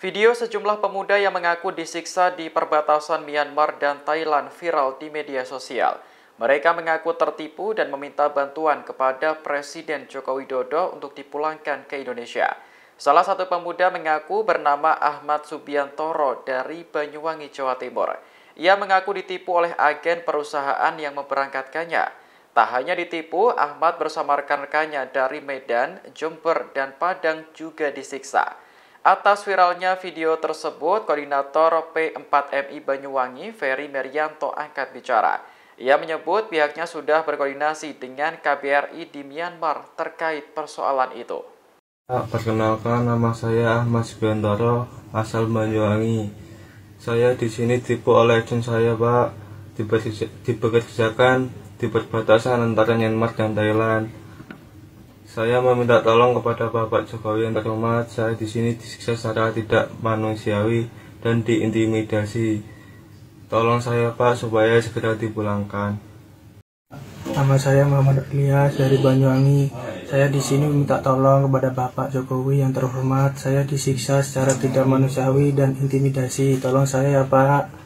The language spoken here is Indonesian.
Video sejumlah pemuda yang mengaku disiksa di perbatasan Myanmar dan Thailand viral di media sosial. Mereka mengaku tertipu dan meminta bantuan kepada Presiden Joko Widodo untuk dipulangkan ke Indonesia. Salah satu pemuda mengaku bernama Ahmad Subiantoro dari Banyuwangi, Jawa Timur. Ia mengaku ditipu oleh agen perusahaan yang memberangkatkannya. Tak hanya ditipu, Ahmad bersama rekan-rekannya dari Medan, Jember, dan Padang juga disiksa. Atas viralnya video tersebut, koordinator P4MI Banyuwangi, Ferry Merianto angkat bicara. Ia menyebut pihaknya sudah berkoordinasi dengan KBRI di Myanmar terkait persoalan itu. Perkenalkan nama saya Ahmad Sibiantoro, asal Banyuwangi. Saya di sini tipu oleh agent saya, Pak. Dipekerjakan di perbatasan antara Myanmar dan Thailand. Saya meminta tolong kepada Bapak Jokowi yang terhormat, saya di sini disiksa secara tidak manusiawi dan diintimidasi. Tolong saya Pak supaya segera dipulangkan. Nama saya Muhammad Elias dari Banyuwangi. Saya di sini meminta tolong kepada Bapak Jokowi yang terhormat. Saya disiksa secara tidak manusiawi dan intimidasi. Tolong saya ya Pak.